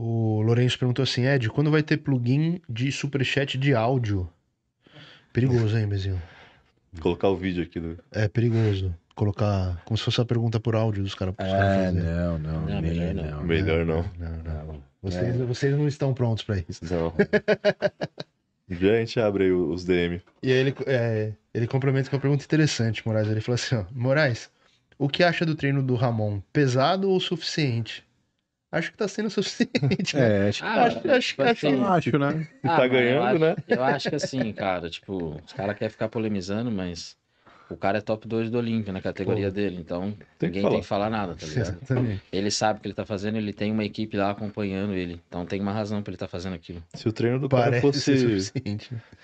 O Lourenço perguntou assim, Ed, quando vai ter plugin de superchat de áudio? Perigoso, hein, Bezinho? Colocar o vídeo aqui. Do... Né? É perigoso. Colocar como se fosse a pergunta por áudio dos caras. É, ah, cara não, não, não, melhor não. Melhor não. não, não, não. Vocês, é. vocês não estão prontos para isso. Não. Já a gente abre os DM. E aí ele, é, ele complementa com uma pergunta interessante, Moraes. Ele falou assim: ó, Moraes, o que acha do treino do Ramon? Pesado ou suficiente? Acho que tá sendo suficiente. Né? É, acho, ah, acho, acho, acho, assim, acho, acho, né? Tá ah, tá ganhando, eu né? Eu acho que assim, cara, tipo, os caras querem ficar polemizando, mas o cara é top 2 do Olímpia na categoria Pô, dele, então tem ninguém tem que falar nada, tá ligado? Ele sabe o que ele tá fazendo, ele tem uma equipe lá acompanhando ele, então tem uma razão pra ele tá fazendo aquilo. Se o treino do Parece cara fosse,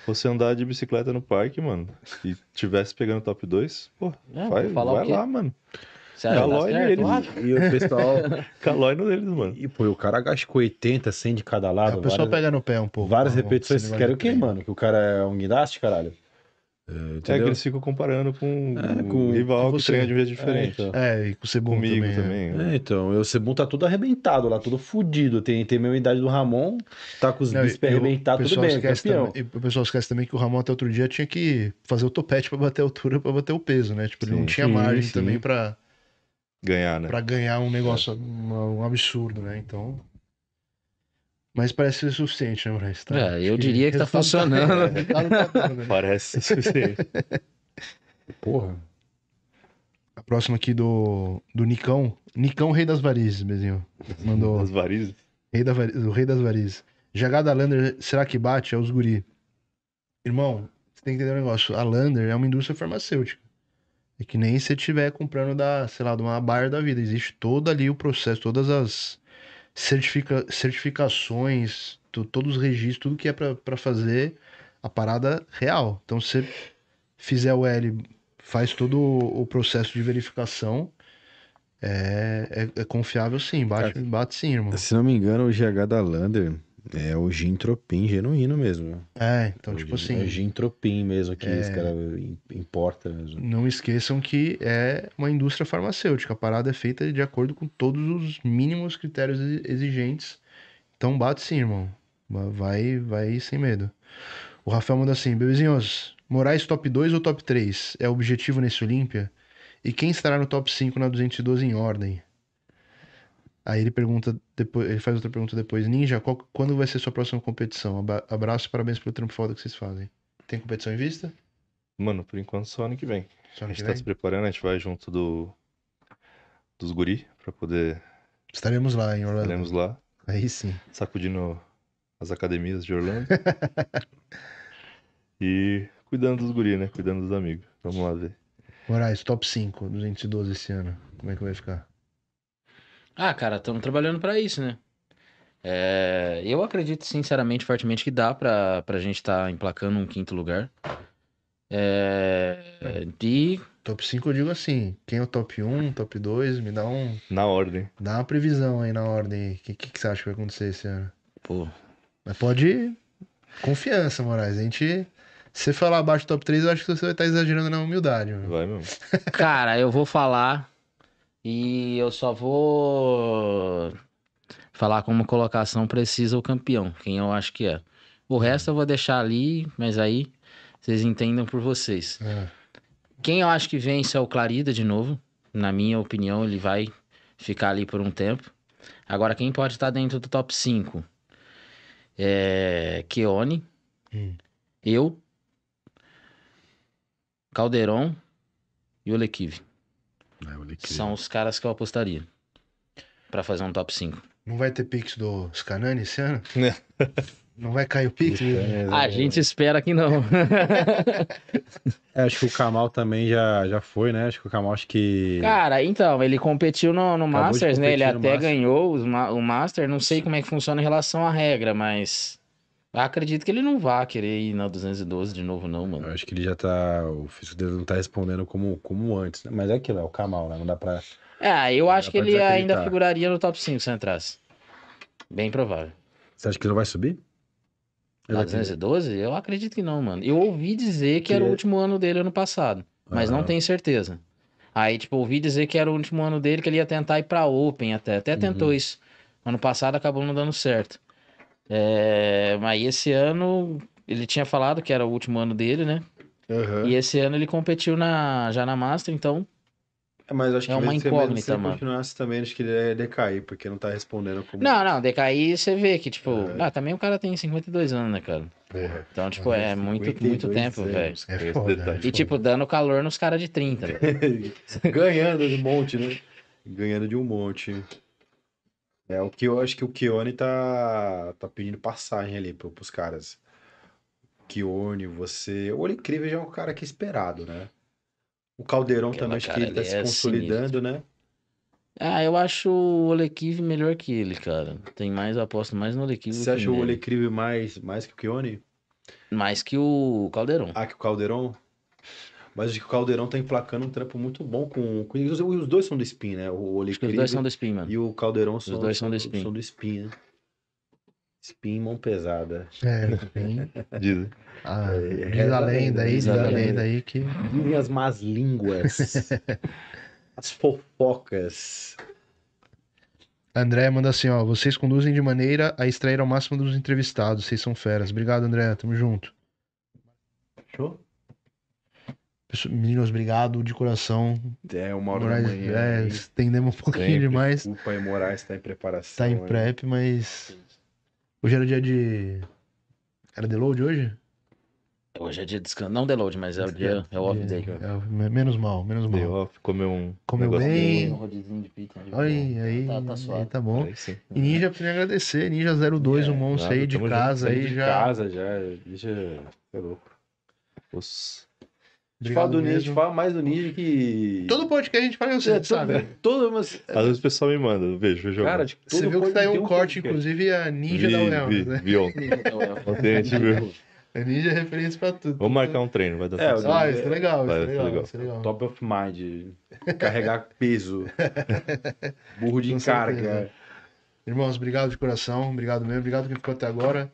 fosse andar de bicicleta no parque, mano, e tivesse pegando top 2, pô, é, vai, vai lá, mano. Calói neles. E o pessoal. Calói no deles, mano. E, pô, o cara gastou 80, 100 de cada lado. É, o pessoal várias... pega no pé um pouco. Várias repetições. Vocês querem o quê, mano? Que o cara é um guindaste, caralho? É, é que eles ficam comparando com, é, com o rival com que treina de um jeito diferente. É, então. é e com o Cebu também. também né? é. então, o Cebu tá tudo arrebentado lá, tudo fudido. Tem, tem a mesma idade do Ramon, tá com os bispos arrebentados, tudo bem, é campeão. Também, o pessoal esquece também que o Ramon até outro dia tinha que fazer o topete para bater a altura, para bater o peso, né? Tipo, ele não tinha sim, margem sim. também para ganhar, né? Pra ganhar um negócio, um absurdo, né? Então... Mas parece ser suficiente, né, Moraes? Tá? É, eu diria que, tá funcionando. Tá, é, tá no né? Parece suficiente. Porra. A próxima aqui do, do Nicão. Nicão, rei das varizes, Bezinho. Mandou. Das varizes? Rei da, o rei das varizes. Jagada Lander, será que bate? É os guri. Irmão, você tem que entender um negócio. A Lander é uma indústria farmacêutica. É que nem se você estiver comprando da, sei lá, de uma bar da vida. Existe todo ali o processo, todas as certifica, certificações, tu, todos os registros, tudo que é para fazer a parada real. Então, se você fizer o L, faz todo o processo de verificação, é, é, é confiável sim, bate, bate sim, irmão. Se não me engano, o GH da Lander é o gintropim genuíno mesmo. É, então, o tipo gin, assim. É gintropim mesmo que é... esse cara importa mesmo. Não esqueçam que é uma indústria farmacêutica. A parada é feita de acordo com todos os mínimos critérios exigentes. Então bate sim, irmão. Vai, vai sem medo. O Rafael manda assim: bebezinhos, Moraes top 2 ou top 3? É o objetivo nesse Olímpia? E quem estará no top 5 na 212 em ordem? Aí ele pergunta depois, ele faz outra pergunta depois, Ninja, qual, quando vai ser sua próxima competição? Abraço e parabéns pelo trampo foda que vocês fazem. Tem competição em vista? Mano, por enquanto só ano que vem. Só ano a gente tá se preparando, a gente vai junto do dos guri para poder estaremos lá em Orlando. Estaremos lá. Aí sim. Sacudindo as academias de Orlando. e cuidando dos guri, né? Cuidando dos amigos. Vamos lá ver. Moraes, top 5, 212 esse ano. Como é que vai ficar? Ah, cara, estamos trabalhando para isso, né? É, eu acredito, sinceramente, fortemente, que dá pra, a gente estar tá emplacando um quinto lugar. É, de... Top 5 eu digo assim, quem é o top 1, top 2, me dá um... Na ordem. Dá uma previsão aí na ordem. O que, que, que, você acha que vai acontecer esse ano? Pô... Mas pode... Confiança, Moraes. A gente... Se você falar abaixo do top 3, eu acho que você vai estar tá exagerando na humildade. Meu. Vai mesmo. Cara, eu vou falar... E eu só vou falar como colocação precisa o campeão, quem eu acho que é. O resto eu vou deixar ali, mas aí vocês entendam por vocês. É. Quem eu acho que vence é o Clarida de novo. Na minha opinião, ele vai ficar ali por um tempo. Agora, quem pode estar dentro do top 5? É... Keone, hum. eu, Calderon e o Lequive. É, são os caras que eu apostaria para fazer um top 5. Não vai ter pix do Scanani esse ano? Não. Não vai cair o pix? Né? A gente espera que não. é, acho que o Kamal também já, já foi, né? Acho que o Kamal acho que. Cara, então, ele competiu no, no Masters, né? Ele até Master. ganhou o Master. Não sei como é que funciona em relação à regra, mas. Acredito que ele não vá querer ir na 212 de novo, não, mano. Eu acho que ele já tá. O físico dele não tá respondendo como, como antes, né? Mas é aquilo, é o Kamal, né? Não dá pra. É, eu acho que ele ainda figuraria no top 5 se entrasse. Bem provável. Você acha que ele não vai subir? na 212? Eu acredito que não, mano. Eu ouvi dizer que, que... era o é- último ano dele ano passado, mas não ah. tenho certeza. Aí, tipo, ouvi dizer que era o último ano dele, que ele ia tentar ir pra Open até. Até tentou uhum. isso. Ano passado acabou não dando certo. É, mas esse ano ele tinha falado que era o último ano dele, né? Uhum. E esse ano ele competiu na, já na Master, então. É, mas acho é que é uma incógnita, se ele mano. continuasse também, acho que ele ia decair, porque não tá respondendo como. Não, não, decair você vê que, tipo. Ah, também o cara tem 52 anos, né, cara? É. Então, tipo, é muito, muito tempo, velho. É foda, né? e, tipo, dando calor nos caras de 30. Né? Ganhando de um monte, né? Ganhando de um monte. É, o que eu acho que o Kione tá, tá pedindo passagem ali pro, pros caras. Kione, você. O Olho Incrível já é um cara que é esperado, né? O Caldeirão Aquela também, acho que ele tá se é consolidando, né? Ah, eu acho o Olekive melhor que ele, cara. Tem mais, aposto mais no Olekive. Você acha o Olekive mais, mais que o Kione? Mais que o Caldeirão. Ah, que o Caldeirão? Mas o Caldeirão tá emplacando um trampo muito bom com. com os, os dois são do Spin, né? O Olicrim. Os dois são do Spin, mano. E o Caldeirão são, os dois são do Spin. São do Spin, né? Spin mão pesada. É, Spin. diz. Né? Ah, é, diz a é, lenda aí, diz a lenda aí que. Dizem as más línguas. as fofocas. André manda assim, ó. Vocês conduzem de maneira a extrair ao máximo dos entrevistados. Vocês são feras. Obrigado, André. Tamo junto. Show? Meninos, obrigado de coração. É, uma hora Moraes, da manhã. É, né? estendemos um pouquinho sempre. demais. O pai Moraes está em preparação. Tá em prep, mas. Hoje era o dia de. Era deload hoje? Hoje é dia de descanso. Não deload, mas é o dia. É o é, off é, day. É, menos mal, menos mal. off, comeu um. Comeu bem. Um de pizza. Né? Aí, tá, aí. Tá, tá suave. Aí tá bom. Aí e Ninja, queria agradecer. Ninja 02, é, um monstro aí de casa. Aí de casa já. Ninja. É louco. Os. Obrigado, fala do Ninja, a gente fala mais do Ninja que. Todo podcast a gente fala assim, é, todo, sabe? Todo, mas... Às vezes o pessoal me manda, vejo, vejo. Cara, tipo, Você viu que saiu um corte, inclusive, a Ninja vi, da Uel, vi, né? Vi ontem. ontem a gente viu. A Ninja é referência pra tudo. Vamos marcar um treino, vai dar é, certo. Ah, isso é legal, vai, isso, é legal, legal. É legal. Top of mind. Carregar peso. Burro de encarga. Né? Irmãos, obrigado de coração. Obrigado mesmo. Obrigado quem ficou até agora.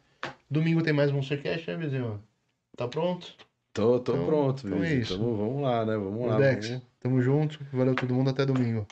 Domingo tem mais um Monstercast, né, vizinho? Tá pronto? Tô, tô então, pronto, então É isso. Então, vamos lá, né? Vamos lá. Dex, vamos... tamo junto. Valeu todo mundo, até domingo.